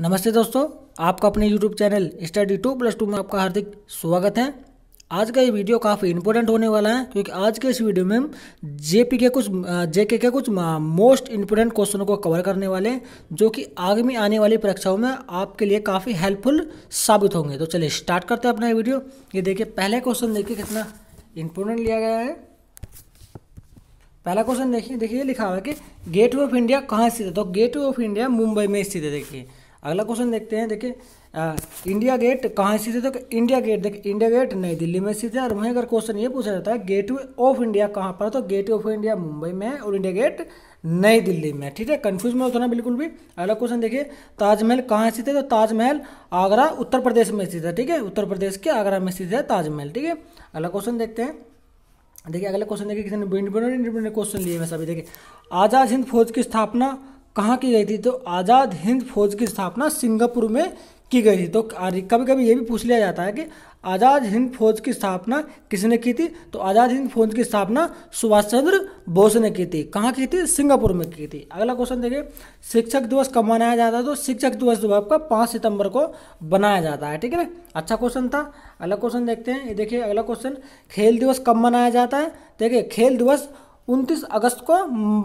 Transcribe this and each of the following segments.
नमस्ते दोस्तों आपका अपने YouTube channel study two plus two में आपका हार्दिक स्वागत है आज का ये वीडियो काफ़ी इंपॉर्टेंट होने वाला है क्योंकि आज के इस वीडियो में हम जेपी के कुछ जेके के कुछ मोस्ट इंपॉर्टेंट क्वेश्चनों को कवर करने वाले हैं जो कि आगामी आने वाली परीक्षाओं में आपके लिए काफ़ी हेल्पफुल साबित होंगे तो चलिए स्टार्ट करते हैं अपना ये वीडियो ये देखिए पहले क्वेश्चन देखिए कितना इंपॉर्टेंट लिया गया है पहला क्वेश्चन देखिए देखिए लिखा हुआ है कि गेटवे ऑफ इंडिया कहाँ स्थित है तो गेटवे ऑफ इंडिया मुंबई में स्थित है देखिए अगला क्वेश्चन देखते हैं देखिए इंडिया गेट कहाँ स्थित है तो इंडिया गेट देखिए इंडिया गेट नई दिल्ली में स्थित है और वहीं अगर क्वेश्चन ये पूछा जाता है गेटवे ऑफ इंडिया कहाँ पर है तो गेटवे ऑफ इंडिया मुंबई में है और इंडिया गेट नई दिल्ली में ठीक है कन्फ्यूज में होना बिल्कुल भी अगला क्वेश्चन देखिए ताजमहल कहाँ स्थित है तो ताजमहल आगरा उत्तर प्रदेश में स्थित है ठीक है उत्तर प्रदेश के आगरा में स्थित है ताजमहल ठीक है अगला क्वेश्चन देखते हैं देखिए अगला क्वेश्चन देखिए किसी ने क्वेश्चन लिए हैं सभी देखिए आज़ाद हिंद फौज की स्थापना कहाँ की गई थी तो आज़ाद हिंद फौज की स्थापना सिंगापुर में की गई थी तो कभी कभी ये भी पूछ लिया जाता है कि आज़ाद हिंद फौज की स्थापना किसने की थी तो आज़ाद हिंद फौज की स्थापना सुभाष चंद्र बोस ने की थी कहाँ की थी सिंगापुर में की थी अगला क्वेश्चन देखिए शिक्षक दिवस कब मनाया जाता है तो शिक्षक दिवस जो आपका पाँच सितंबर को बनाया जाता है ठीक है ना अच्छा क्वेश्चन था अगला क्वेश्चन देखते हैं ये देखिए अगला क्वेश्चन खेल दिवस कब मनाया जाता है तो देखिए खेल दिवस उनतीस अगस्त को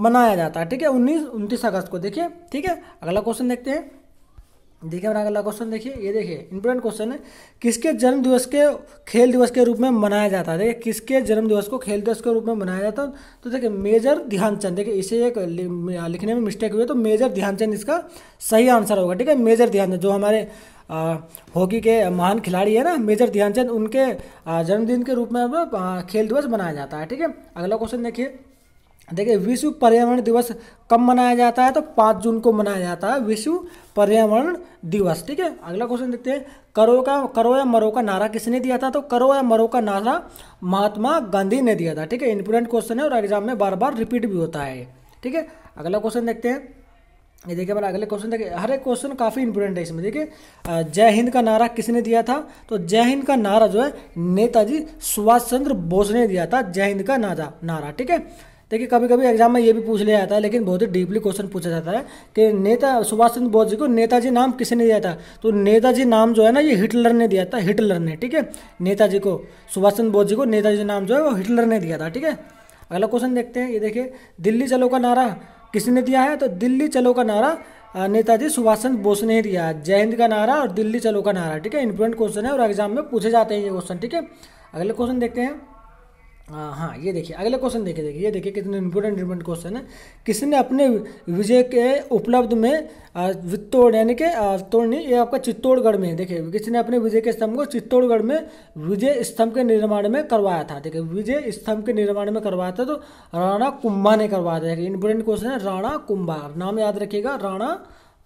मनाया जाता है ठीक है उन्नीस उनतीस अगस्त को देखिए ठीक है अगला क्वेश्चन देखते हैं देखिए अपना अगला क्वेश्चन देखिए ये देखिए इंपोर्टेंट क्वेश्चन है किसके जन्म दिवस के खेल दिवस के रूप में मनाया जाता है देखिए किसके जन्म दिवस को खेल दिवस के रूप में मनाया जाता है तो देखिए मेजर ध्यानचंद देखिए इसे एक लिखने में मिस्टेक हुई है तो मेजर ध्यानचंद इसका सही आंसर होगा ठीक है मेजर ध्यानचंद जो हमारे हॉकी के महान खिलाड़ी है ना मेजर ध्यानचंद उनके जन्मदिन के रूप में खेल दिवस मनाया जाता है ठीक है अगला क्वेश्चन देखिए देखिए विश्व पर्यावरण दिवस कब मनाया जाता है तो पाँच जून को मनाया जाता है विश्व पर्यावरण दिवस ठीक है अगला क्वेश्चन देखते हैं करो का करो या मरो का नारा किसने दिया था तो करो या मरो का नारा महात्मा गांधी ने दिया था ठीक है इंपोर्टेंट क्वेश्चन है और एग्जाम में बार बार रिपीट भी होता है ठीक है अगला क्वेश्चन देखते हैं ये देखिए मेरा अगले क्वेश्चन देखिए हर एक क्वेश्चन काफ़ी इंपोर्टेंट है इसमें देखिए जय हिंद का नारा किसने दिया था तो जय हिंद का नारा जो है नेताजी सुभाष चंद्र बोस ने दिया था जय हिंद का नारा नारा ठीक है देखिए कभी कभी एग्जाम में ये भी पूछ लिया जाता है लेकिन बहुत ही डीपली क्वेश्चन पूछा जाता है कि नेता सुभाष चंद्र बोस जी को नेताजी नाम किसने दिया था तो नेताजी नाम जो है ना ये हिटलर ने दिया था हिटलर ने ठीक है नेताजी को सुभाष चंद्र बोस जी को नेताजी नाम जो है वो हिटलर ने दिया था ठीक है अगला क्वेश्चन देखते हैं ये देखिए दिल्ली चलो का नारा किसने दिया है तो दिल्ली चलो का नारा नेताजी सुभाष चंद्र बोस ने दिया है जय हिंद का नारा और दिल्ली चलो का नारा ठीक है इंपोर्टेंट क्वेश्चन है और एग्जाम में पूछे जाते हैं ये क्वेश्चन ठीक है अगले क्वेश्चन देखते हैं हाँ, हाँ ये देखिए अगला क्वेश्चन देखिए देखिए ये देखिए कितने इंपोर्टेंट इंपोर्टेंट क्वेश्चन है किसने अपने विजय के उपलब्ध में वित्तोड़ यानी कि तोड़नी ये आपका चित्तौड़गढ़ में देखिए किसने अपने विजय के स्तंभ को चित्तौड़गढ़ में विजय स्तंभ के निर्माण में करवाया था देखिए विजय स्तंभ के निर्माण में करवाया था तो राणा कुंभा ने करवाया था इंपोर्टेंट क्वेश्चन है राणा कुंभा नाम याद रखिएगा राणा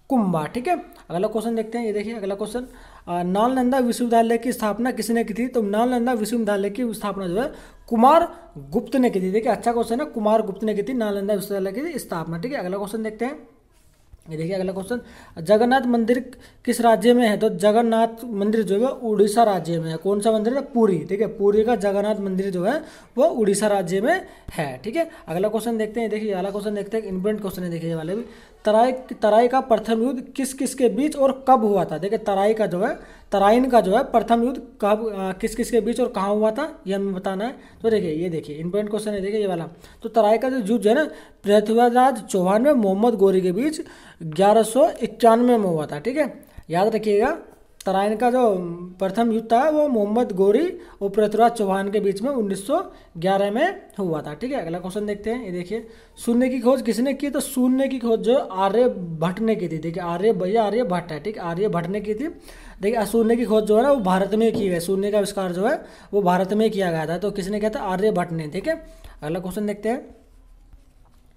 कुंभा ठीक है अगला क्वेश्चन देखते हैं ये देखिए अगला क्वेश्चन नालंदा विश्वविद्यालय की स्थापना किसने की थी तो नालंदा विश्वविद्यालय की स्थापना जो है कुमार गुप्त ने की थी देखिए अच्छा क्वेश्चन है कुमार गुप्त ने की थी नालंदा विश्वविद्यालय की स्थापना ठीक है अगला क्वेश्चन देखते हैं ये देखिए अगला क्वेश्चन जगन्नाथ मंदिर किस राज्य में है तो जगन्नाथ मंदिर जो है उड़ीसा राज्य में है कौन सा मंदिर है पूरी ठीक है पूरी का जगन्नाथ मंदिर जो है वो उड़ीसा राज्य में है ठीक है अगला क्वेश्चन देखते हैं देखिए अगला क्वेश्चन देखते हैं इंपोर्टेंट क्वेश्चन है देखिए वाले भी तराई तराई का प्रथम युद्ध किस किस के बीच और कब हुआ था देखिए तराई का जो है तराइन का जो है प्रथम युद्ध कब किस किस के बीच और कहाँ हुआ था ये हमें बताना है तो देखिए ये देखिए इंपॉर्टेंट क्वेश्चन है देखिए ये वाला तो तराई का जो युद्ध है ना पृथ्वीराज चौहान में मोहम्मद गोरी के बीच ग्यारह में हुआ था ठीक है याद रखिएगा तराइन का जो प्रथम युद्ध था वो मोहम्मद गोरी और पृथ्वीराज चौहान के बीच में 1911 में हुआ था ठीक है अगला क्वेश्चन देखते हैं ये देखिए शून्य की खोज किसने की तो शून्य की खोज जो आर्य भट्ट ने की थी देखिए आर्य भैया आर्य भट्ट है ठीक आर्य भट्ट ने की थी देखिए शून्य की खोज जो है ना वो भारत में की गई शून्य का आविष्कार जो है वो भारत में किया गया था तो किसने किया था आर्य भट्ट ने ठीक है अगला क्वेश्चन देखते हैं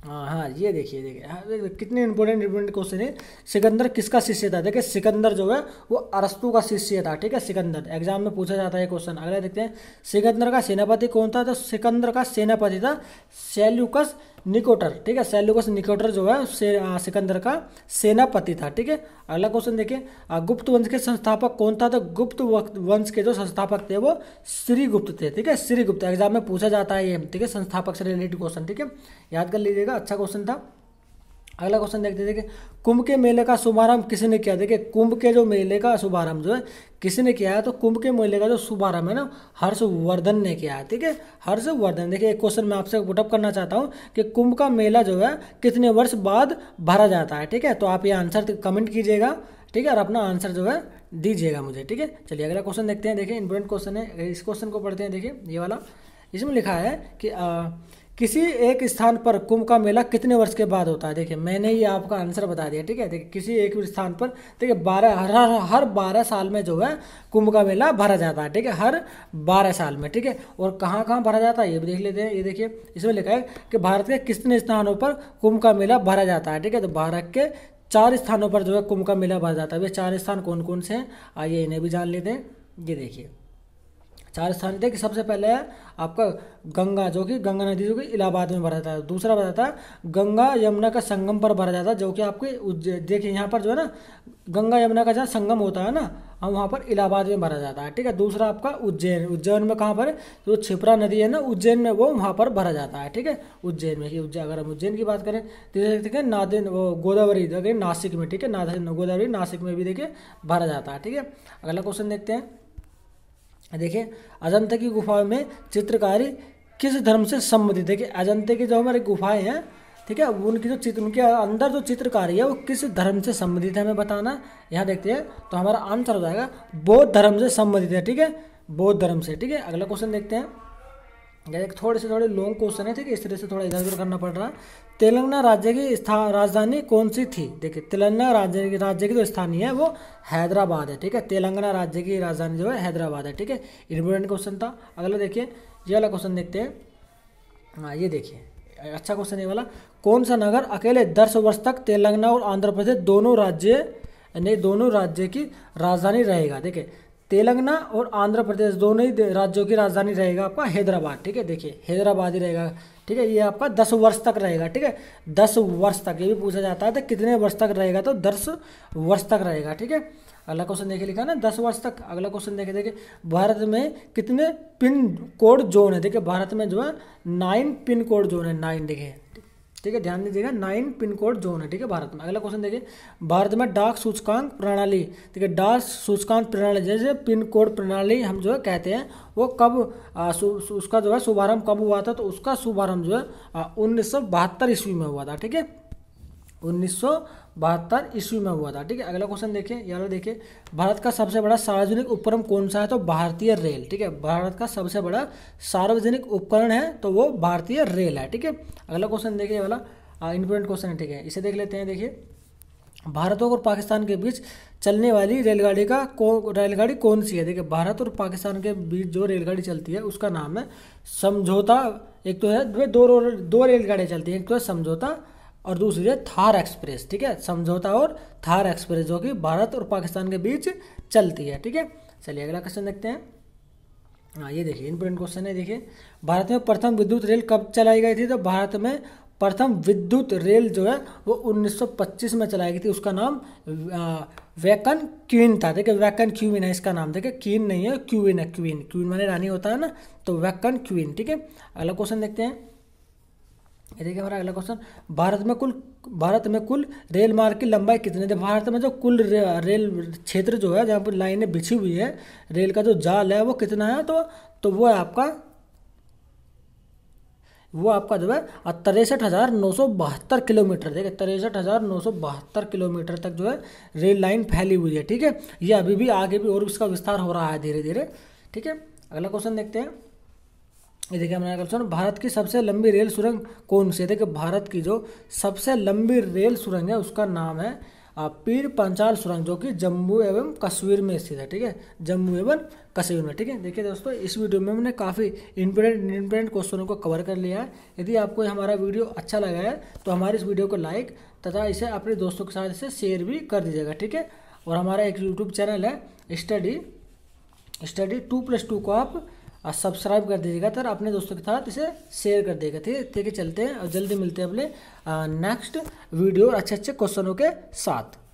हाँ हाँ ये देखिए देखिए हाँ कितने इंपॉर्टेंट इंपॉर्टेंट क्वेश्चन है सिकंदर किसका शिष्य था देखिए सिकंदर जो है वो अरस्तु का शिष्य था ठीक है सिकंदर एग्जाम में पूछा जाता है क्वेश्चन अगला देखते हैं सिकंदर का सेनापति कौन था तो सिकंदर का सेनापति था सेल्यूकस निकोटर ठीक है सेल्यूकस निकोटर जो है से, आ, सिकंदर का सेनापति था ठीक है अगला क्वेश्चन देखिए गुप्त वंश के संस्थापक कौन था तो गुप्त वंश के जो संस्थापक थे वो श्रीगुप्त थे ठीक है श्रीगुप्त एग्जाम में पूछा जाता है ये ठीक है संस्थापक से रिलेटेड क्वेश्चन ठीक है याद कर लीजिएगा अच्छा क्वेश्चन था अगला क्वेश्चन देखते हैं देखिए कुंभ के मेले का शुभारंभ किसने किया देखिए कुंभ के जो मेले का शुभारंभ जो है किसने किया है तो कुंभ के मेले का जो शुभारंभ है ना हर्षवर्धन ने किया है ठीक है हर्षवर्धन देखिए एक क्वेश्चन मैं आपसे पुटअप करना चाहता हूँ कि कुंभ का मेला जो है कितने वर्ष बाद भरा जाता है ठीक है तो आप ये आंसर कमेंट कीजिएगा ठीक है और अपना आंसर जो है दीजिएगा मुझे ठीक है चलिए अगला क्वेश्चन देखते हैं देखिए इंपोर्टेंट क्वेश्चन है इस क्वेश्चन को पढ़ते हैं देखिए ये वाला इसमें लिखा है कि किसी एक स्थान पर कुंभ का मेला कितने वर्ष के बाद होता है देखिए मैंने ये आपका आंसर बता दिया ठीक है देखिए किसी एक स्थान पर देखिए बारह हर हर हर बारह साल में जो है कुंभ का मेला भरा जाता है ठीक है हर बारह साल में ठीक है और कहाँ कहाँ भरा जाता है ये भी देख लेते हैं ये देखिए इसमें लिखा है कि भारत के कितने स्थानों पर कुंभ का मेला भरा जाता है ठीक है तो भारत के चार स्थानों पर जो है कुंभ का मेला भरा जाता है वे चार स्थान कौन कौन से हैं आइए इन्हें भी जान लेते हैं ये देखिए चार स्थान देखिए सबसे पहले है आपका गंगा जो कि गंगा नदी जो कि इलाहाबाद में भरा जाता है दूसरा बताया है गंगा यमुना का संगम पर भरा जाता है जो कि आपके देखिए यहाँ पर जो है ना गंगा यमुना का जहाँ संगम होता है ना हम वहाँ पर इलाहाबाद में भरा जाता है ठीक है दूसरा आपका उज्जैन उज्जैन में कहाँ पर जो छिपरा नदी है ना उज्जैन में वो वहाँ पर भरा जाता है ठीक है उज्जैन में उज्जैन अगर हम उज्जैन की बात करें तो देखिए नादिन वो गोदावरी देखिए नासिक में ठीक है नादिन गोदावरी नासिक में भी देखिए भरा जाता है ठीक है अगला क्वेश्चन देखते हैं देखिए अजंता की गुफा में चित्रकारी किस धर्म से संबंधित है कि अजंते की जो हमारी गुफाएं हैं ठीक है उनकी जो चित्र उनके अंदर जो चित्रकारी है वो किस धर्म से संबंधित है हमें बताना यहाँ देखते हैं तो हमारा आंसर हो जाएगा बौद्ध धर्म से संबंधित है ठीक है बौद्ध धर्म से ठीक है अगला क्वेश्चन देखते हैं जैसे थोड़े से थोड़े लॉन्ग क्वेश्चन है ठीक है इस तरह से थोड़ा इधर उधर करना पड़ रहा है तेलंगाना राज्य की राजधानी कौन सी थी देखिए तेलंगाना राज्य की राज्य की जो स्थानीय है वो हैदराबाद है ठीक है तेलंगाना राज्य की राजधानी जो है हैदराबाद है ठीक है इम्पोर्टेंट क्वेश्चन था अगला देखिए ये वाला क्वेश्चन देखते हैं हाँ ये देखिए अच्छा क्वेश्चन है वाला कौन सा नगर अकेले दस वर्ष तक तेलंगाना और आंध्र प्रदेश दोनों राज्य यानी दोनों राज्य की राजधानी रहेगा देखिए तेलंगाना और आंध्र प्रदेश दोनों ही राज्यों की राजधानी रहेगा आपका हैदराबाद ठीक है देखिए हैदराबाद ही रहेगा ठीक है ये आपका दस वर्ष तक रहेगा ठीक है दस वर्ष तक ये भी पूछा जाता है तो कितने वर्ष तक रहेगा तो दस वर्ष तक रहेगा ठीक है अगला क्वेश्चन देखिए लिखा ना दस वर्ष तक अगला क्वेश्चन देखिए देखिए भारत में कितने पिन कोड जोन है देखिए भारत में जो है नाइन पिन कोड जोन है नाइन देखिए ठीक है ध्यान दीजिएगा नाइन पिन कोड जोन है ठीक है भारत में अगला क्वेश्चन देखिए भारत में डाक सूचकांक प्रणाली ठीक है डाक सूचकांक प्रणाली जैसे पिन कोड प्रणाली हम जो है कहते हैं वो कब आ, सु, उसका जो है शुभारंभ कब हुआ था तो उसका शुभारंभ जो है उन्नीस सौ बहत्तर ईस्वी में हुआ था ठीक है उन्नीस बहत्तर ईस्वी में हुआ था ठीक है अगला क्वेश्चन देखिए यार देखिए भारत का सबसे बड़ा सार्वजनिक उपक्रम कौन सा है तो भारतीय रेल ठीक है भारत का सबसे बड़ा सार्वजनिक उपकरण है तो वो भारतीय रेल है ठीक है अगला क्वेश्चन देखिए वाला इंपोर्टेंट क्वेश्चन है ठीक है इसे देख लेते हैं देखिए भारत और पाकिस्तान के बीच चलने वाली रेलगाड़ी का को रेलगाड़ी कौन सी है देखिए भारत और पाकिस्तान के बीच जो रेलगाड़ी चलती है उसका नाम है समझौता एक तो है दो दो रेलगाड़ियाँ चलती हैं एक तो है समझौता और दूसरी है थार एक्सप्रेस ठीक है समझौता और थार एक्सप्रेस जो कि भारत और पाकिस्तान के बीच चलती है ठीक है चलिए अगला क्वेश्चन देखते हैं हाँ ये देखिए इंपोर्टेंट क्वेश्चन है देखिए भारत में प्रथम विद्युत रेल कब चलाई गई थी तो भारत में प्रथम विद्युत रेल जो है वो 1925 में चलाई गई थी उसका नाम वैकन क्वीन था देखिए वैकन क्वीन है इसका नाम देखिए क्वीन नहीं है क्वीन है क्वीन क्वीन माने रानी होता है ना तो वैकन क्वीन ठीक है अगला क्वेश्चन देखते हैं देखिए हमारा अगला क्वेश्चन भारत में कुल भारत में कुल रेल मार्ग की लंबाई कितनी है भारत में जो कुल रे, रेल क्षेत्र जो है जहाँ पर लाइनें बिछी हुई है रेल का जो जाल है वो कितना है तो तो वो है आपका वो आपका जो है तिरसठ हज़ार नौ सौ बहत्तर किलोमीटर देखिए तिरसठ हज़ार नौ सौ बहत्तर किलोमीटर तक जो है रेल लाइन फैली हुई है ठीक है ये अभी भी आगे भी और इसका विस्तार हो रहा है धीरे धीरे ठीक है अगला क्वेश्चन देखते हैं ये देखिए हमारा क्वेश्चन भारत की सबसे लंबी रेल सुरंग कौन सी है देखिए भारत की जो सबसे लंबी रेल सुरंग है उसका नाम है पीर पंचाल सुरंग जो कि जम्मू एवं कश्मीर में स्थित है ठीक है जम्मू एवं कश्मीर में ठीक है देखिए दोस्तों इस वीडियो में हमने काफ़ी इंपोर्टेंट इंपोर्टेंट क्वेश्चनों को कवर कर लिया है यदि आपको हमारा वीडियो अच्छा लगा है तो हमारे इस वीडियो को लाइक तथा इसे अपने दोस्तों के साथ इसे शेयर भी कर दीजिएगा ठीक है और हमारा एक यूट्यूब चैनल है study study two plus two को आप और सब्सक्राइब कर दीजिएगा सर तो अपने दोस्तों के साथ इसे शेयर कर देगा ठीक ठीक है चलते हैं और जल्दी मिलते हैं अपने नेक्स्ट वीडियो और अच्छे अच्छे क्वेश्चनों के साथ